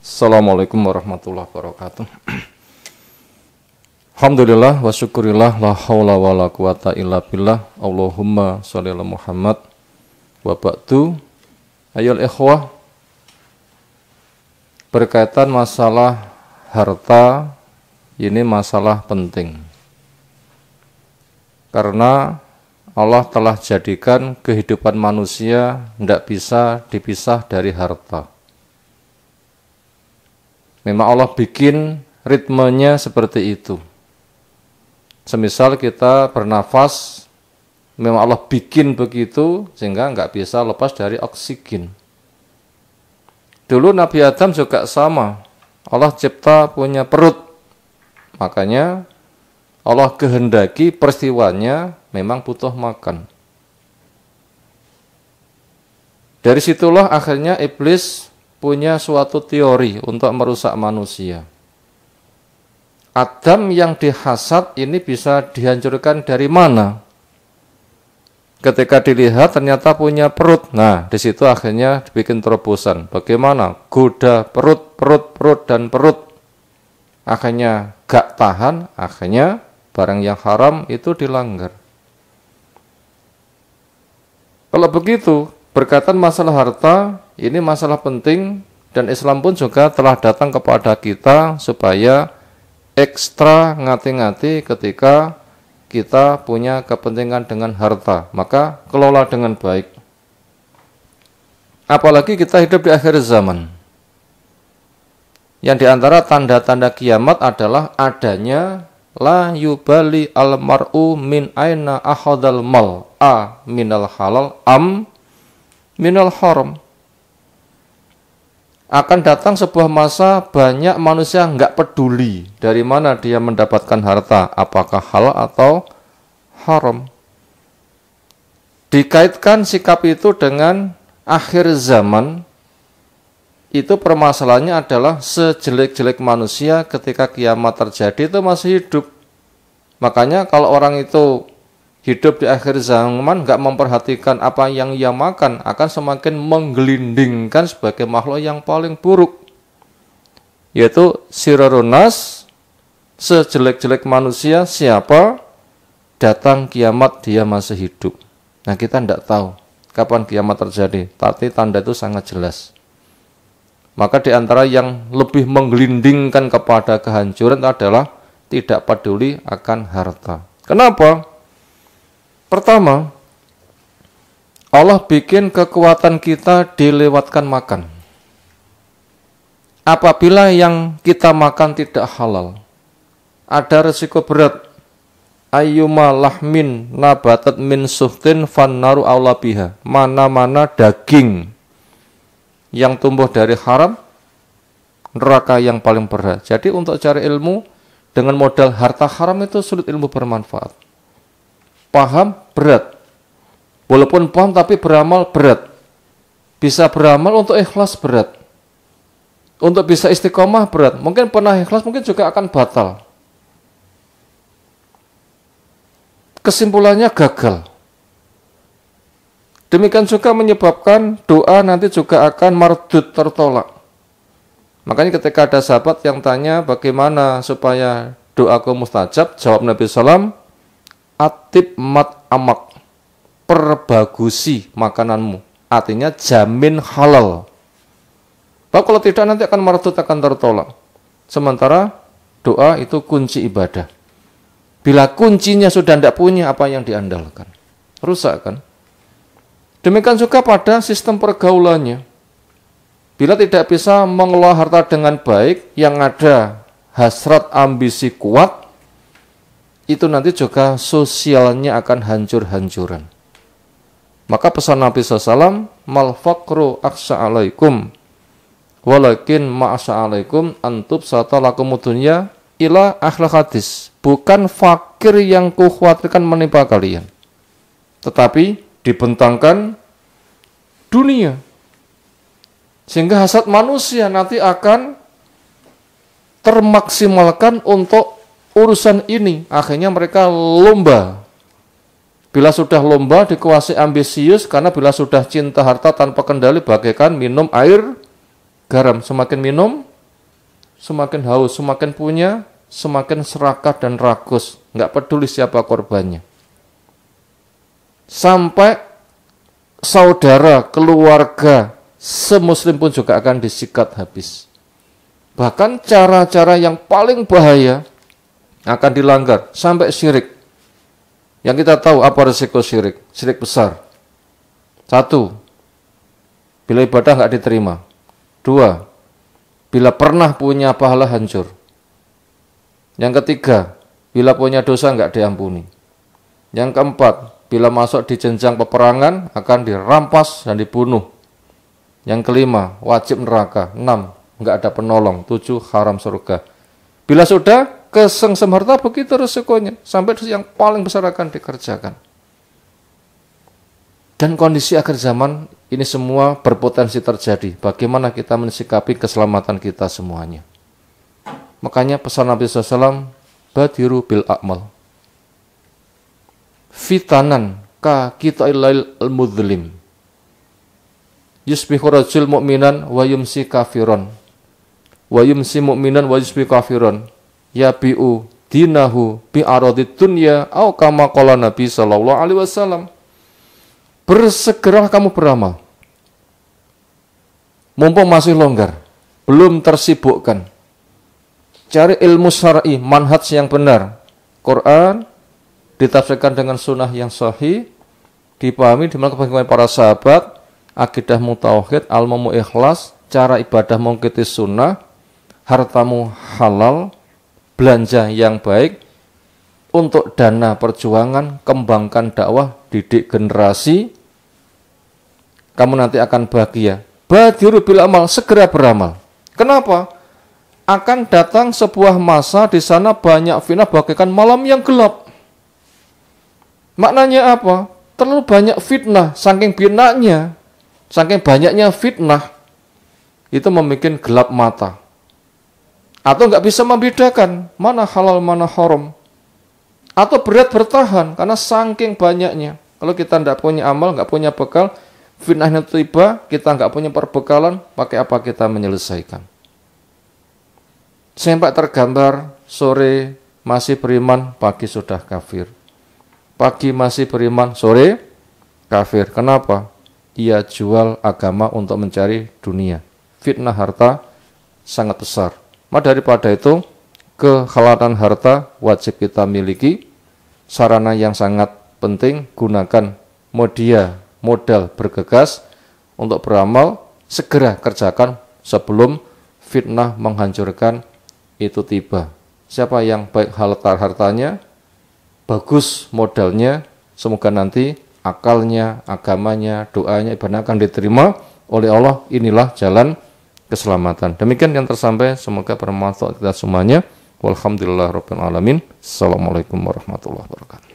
Assalamualaikum warahmatullahi wabarakatuh. Alhamdulillah wa syukurillah la haula wa la quwata illa billah. Allahumma salli ala Muhammad wa ba'du. Ayol ikhwah berkaitan masalah harta ini masalah penting. Karena Allah telah jadikan kehidupan manusia tidak bisa dipisah dari harta. Memang Allah bikin ritmenya seperti itu. Semisal kita bernafas, memang Allah bikin begitu sehingga nggak bisa lepas dari oksigen. Dulu Nabi Adam juga sama. Allah cipta punya perut. Makanya Allah kehendaki peristiwanya memang butuh makan. Dari situlah akhirnya iblis punya suatu teori untuk merusak manusia. Adam yang dihasat ini bisa dihancurkan dari mana? Ketika dilihat ternyata punya perut. Nah, di situ akhirnya dibikin terobosan. Bagaimana? Goda perut, perut, perut, dan perut. Akhirnya gak tahan, akhirnya barang yang haram itu dilanggar. Kalau begitu, Berkaitan masalah harta, ini masalah penting dan Islam pun juga telah datang kepada kita supaya ekstra ngati-ngati ketika kita punya kepentingan dengan harta, maka kelola dengan baik. Apalagi kita hidup di akhir zaman. Yang diantara tanda-tanda kiamat adalah adanya la yubali almar'u min aina ahadal mal a minal halal am minal haram. Akan datang sebuah masa banyak manusia nggak peduli dari mana dia mendapatkan harta, apakah hal atau haram. Dikaitkan sikap itu dengan akhir zaman, itu permasalahannya adalah sejelek-jelek manusia ketika kiamat terjadi itu masih hidup. Makanya kalau orang itu hidup di akhir zaman nggak memperhatikan apa yang ia makan akan semakin menggelindingkan sebagai makhluk yang paling buruk yaitu sirarunas sejelek-jelek manusia siapa datang kiamat dia masih hidup nah kita tidak tahu kapan kiamat terjadi tapi tanda itu sangat jelas maka di antara yang lebih menggelindingkan kepada kehancuran adalah tidak peduli akan harta. Kenapa? Pertama, Allah bikin kekuatan kita dilewatkan makan. Apabila yang kita makan tidak halal, ada resiko berat. ayuma lahmin nabatat min suftin naru Allah biha. Mana-mana daging yang tumbuh dari haram, neraka yang paling berat. Jadi untuk cari ilmu dengan modal harta haram itu sulit ilmu bermanfaat paham berat. Walaupun paham tapi beramal berat. Bisa beramal untuk ikhlas berat. Untuk bisa istiqomah berat. Mungkin pernah ikhlas mungkin juga akan batal. Kesimpulannya gagal. Demikian juga menyebabkan doa nanti juga akan mardut tertolak. Makanya ketika ada sahabat yang tanya bagaimana supaya doaku mustajab, jawab Nabi Sallam, Atip mat amak perbagusi makananmu artinya jamin halal Bahwa kalau tidak nanti akan meretut akan tertolak sementara doa itu kunci ibadah bila kuncinya sudah tidak punya apa yang diandalkan rusak kan demikian juga pada sistem pergaulannya bila tidak bisa mengelola harta dengan baik yang ada hasrat ambisi kuat itu nanti juga sosialnya akan hancur-hancuran. Maka pesan Nabi SAW, Mal aksaalaikum aksa alaikum, walakin ma'asa alaikum antub sata lakumudunya ila akhlak hadis. Bukan fakir yang kukhawatirkan menimpa kalian. Tetapi dibentangkan dunia. Sehingga hasad manusia nanti akan termaksimalkan untuk urusan ini. Akhirnya mereka lomba. Bila sudah lomba dikuasai ambisius karena bila sudah cinta harta tanpa kendali bagaikan minum air garam. Semakin minum, semakin haus, semakin punya, semakin serakah dan rakus. Nggak peduli siapa korbannya. Sampai saudara, keluarga, semuslim pun juga akan disikat habis. Bahkan cara-cara yang paling bahaya akan dilanggar sampai syirik. Yang kita tahu apa resiko syirik, syirik besar. Satu, bila ibadah nggak diterima. Dua, bila pernah punya pahala hancur. Yang ketiga, bila punya dosa nggak diampuni. Yang keempat, bila masuk di jenjang peperangan akan dirampas dan dibunuh. Yang kelima, wajib neraka. Enam, nggak ada penolong. Tujuh, haram surga. Bila sudah, kesengsem harta begitu resikonya sampai yang paling besar akan dikerjakan dan kondisi akhir zaman ini semua berpotensi terjadi bagaimana kita mensikapi keselamatan kita semuanya makanya pesan Nabi SAW badiru bil akmal fitanan ka kita ilail al mudlim yusbihu rajul mu'minan wa yumsi kafiron wa yumsi mu'minan wa kafiron yabi'u dinahu bi aradid dunya au kama qala Nabi sallallahu alaihi wasallam. Bersegera kamu beramal. Mumpung masih longgar, belum tersibukkan. Cari ilmu syar'i, manhaj yang benar. Quran ditafsirkan dengan sunnah yang sahih, dipahami di mana para sahabat, akidah mutawahid, almamu ikhlas, cara ibadah mengikuti sunnah, hartamu halal, belanja yang baik untuk dana perjuangan, kembangkan dakwah, didik generasi, kamu nanti akan bahagia. Badiru bil amal, segera beramal. Kenapa? Akan datang sebuah masa di sana banyak fitnah bagaikan malam yang gelap. Maknanya apa? Terlalu banyak fitnah, saking binaknya, saking banyaknya fitnah, itu membuat gelap mata atau nggak bisa membedakan mana halal mana haram atau berat bertahan karena saking banyaknya kalau kita nggak punya amal nggak punya bekal fitnahnya tiba kita nggak punya perbekalan pakai apa kita menyelesaikan sempat tergambar sore masih beriman pagi sudah kafir pagi masih beriman sore kafir kenapa ia jual agama untuk mencari dunia fitnah harta sangat besar maka daripada itu kehalalan harta wajib kita miliki. Sarana yang sangat penting gunakan media modal bergegas untuk beramal segera kerjakan sebelum fitnah menghancurkan itu tiba. Siapa yang baik halal hartanya, bagus modalnya, semoga nanti akalnya, agamanya, doanya, ibadah akan diterima oleh Allah. Inilah jalan keselamatan. Demikian yang tersampai, semoga bermanfaat kita semuanya. Walhamdulillah Rabbil Alamin. Assalamualaikum warahmatullahi wabarakatuh.